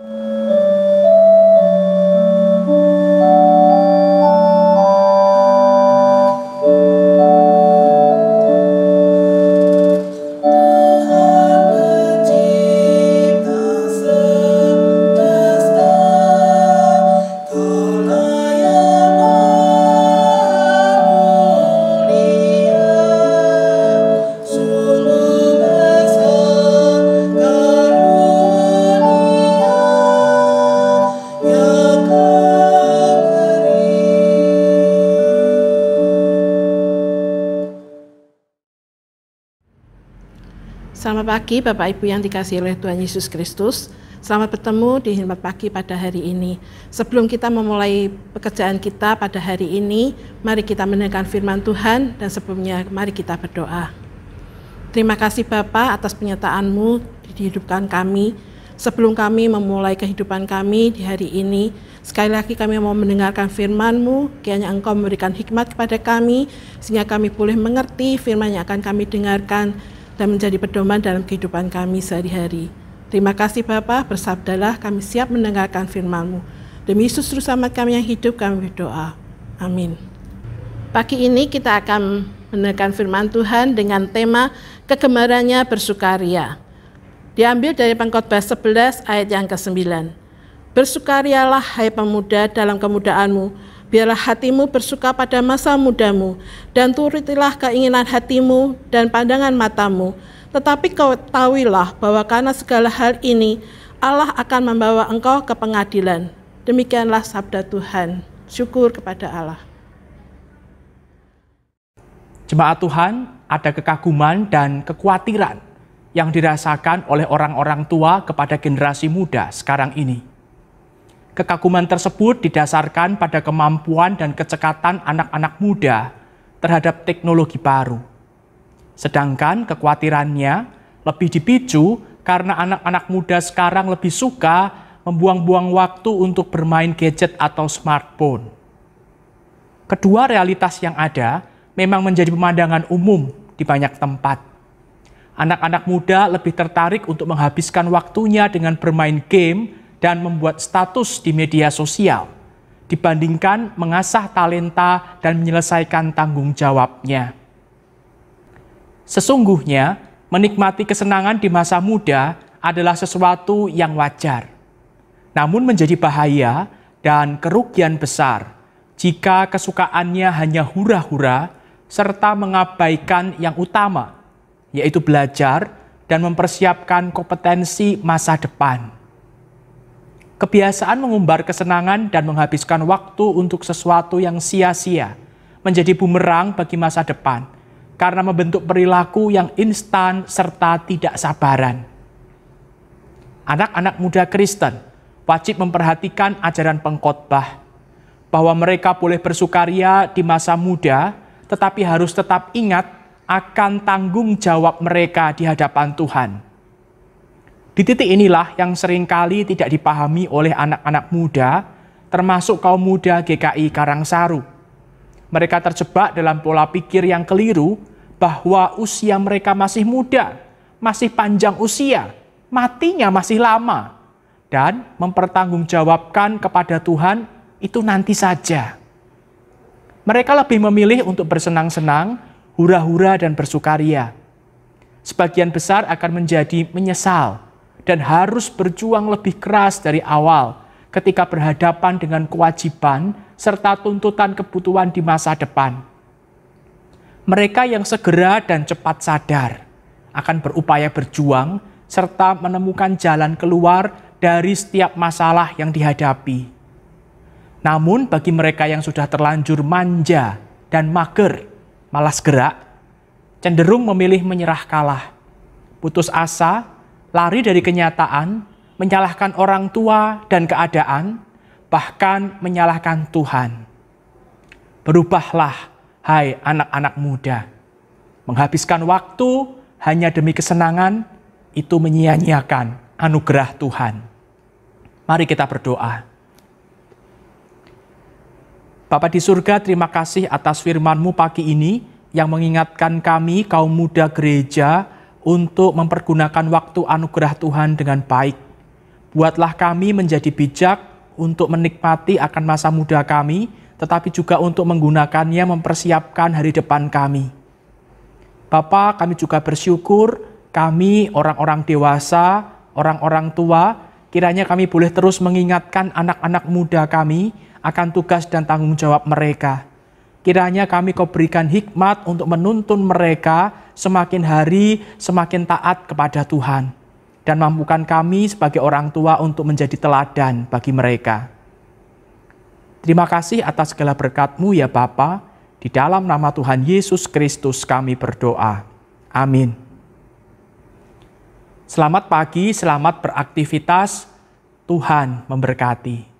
you pagi Bapak Ibu yang dikasih oleh Tuhan Yesus Kristus. Selamat bertemu di Himat Pagi pada hari ini. Sebelum kita memulai pekerjaan kita pada hari ini, mari kita mendengarkan firman Tuhan dan sebelumnya mari kita berdoa. Terima kasih Bapak atas penyataanmu di hidupkan kami. Sebelum kami memulai kehidupan kami di hari ini, sekali lagi kami mau mendengarkan firman-Mu, kiranya Engkau memberikan hikmat kepada kami, sehingga kami boleh mengerti firman yang akan kami dengarkan, dan menjadi pedoman dalam kehidupan kami sehari-hari. Terima kasih Bapa, bersabdalah kami siap mendengarkan firman-Mu. Demi Yesus Juru kami yang hidup, kami berdoa. Amin. Pagi ini kita akan mendengarkan firman Tuhan dengan tema kegemarannya bersukaria. Diambil dari pengkhotbah 11 ayat yang ke-9. Bersukarialah hai pemuda dalam kemudaanmu, Biarlah hatimu bersuka pada masa mudamu, dan turutilah keinginan hatimu dan pandangan matamu. Tetapi kau tahuilah bahwa karena segala hal ini, Allah akan membawa engkau ke pengadilan. Demikianlah sabda Tuhan. Syukur kepada Allah. Jemaat Tuhan, ada kekaguman dan kekhawatiran yang dirasakan oleh orang-orang tua kepada generasi muda sekarang ini. Kekaguman tersebut didasarkan pada kemampuan dan kecekatan anak-anak muda terhadap teknologi baru. Sedangkan kekhawatirannya lebih dipicu karena anak-anak muda sekarang lebih suka membuang-buang waktu untuk bermain gadget atau smartphone. Kedua realitas yang ada memang menjadi pemandangan umum di banyak tempat. Anak-anak muda lebih tertarik untuk menghabiskan waktunya dengan bermain game dan membuat status di media sosial dibandingkan mengasah talenta dan menyelesaikan tanggung jawabnya. Sesungguhnya, menikmati kesenangan di masa muda adalah sesuatu yang wajar. Namun menjadi bahaya dan kerugian besar jika kesukaannya hanya hura-hura serta mengabaikan yang utama, yaitu belajar dan mempersiapkan kompetensi masa depan. Kebiasaan mengumbar kesenangan dan menghabiskan waktu untuk sesuatu yang sia-sia menjadi bumerang bagi masa depan karena membentuk perilaku yang instan serta tidak sabaran. Anak-anak muda Kristen wajib memperhatikan ajaran pengkhotbah bahwa mereka boleh bersukaria di masa muda tetapi harus tetap ingat akan tanggung jawab mereka di hadapan Tuhan di titik inilah yang seringkali tidak dipahami oleh anak-anak muda, termasuk kaum muda GKI Karangsaru. Mereka terjebak dalam pola pikir yang keliru bahwa usia mereka masih muda, masih panjang usia, matinya masih lama, dan mempertanggungjawabkan kepada Tuhan itu nanti saja. Mereka lebih memilih untuk bersenang-senang, hura-hura, dan bersukaria. Sebagian besar akan menjadi menyesal dan harus berjuang lebih keras dari awal ketika berhadapan dengan kewajiban serta tuntutan kebutuhan di masa depan. Mereka yang segera dan cepat sadar akan berupaya berjuang serta menemukan jalan keluar dari setiap masalah yang dihadapi. Namun, bagi mereka yang sudah terlanjur manja dan mager, malas gerak, cenderung memilih menyerah kalah, putus asa, lari dari kenyataan, menyalahkan orang tua dan keadaan, bahkan menyalahkan Tuhan. Berubahlah, hai anak-anak muda. Menghabiskan waktu hanya demi kesenangan itu menyia-nyiakan anugerah Tuhan. Mari kita berdoa. Bapak di surga, terima kasih atas firman-Mu pagi ini yang mengingatkan kami kaum muda gereja untuk mempergunakan waktu anugerah Tuhan dengan baik. Buatlah kami menjadi bijak untuk menikmati akan masa muda kami, tetapi juga untuk menggunakannya mempersiapkan hari depan kami. Bapa, kami juga bersyukur kami orang-orang dewasa, orang-orang tua, kiranya kami boleh terus mengingatkan anak-anak muda kami akan tugas dan tanggung jawab mereka. Kiranya kami kau berikan hikmat untuk menuntun mereka semakin hari semakin taat kepada Tuhan. Dan mampukan kami sebagai orang tua untuk menjadi teladan bagi mereka. Terima kasih atas segala berkatmu ya Bapa. Di dalam nama Tuhan Yesus Kristus kami berdoa. Amin. Selamat pagi, selamat beraktivitas. Tuhan memberkati.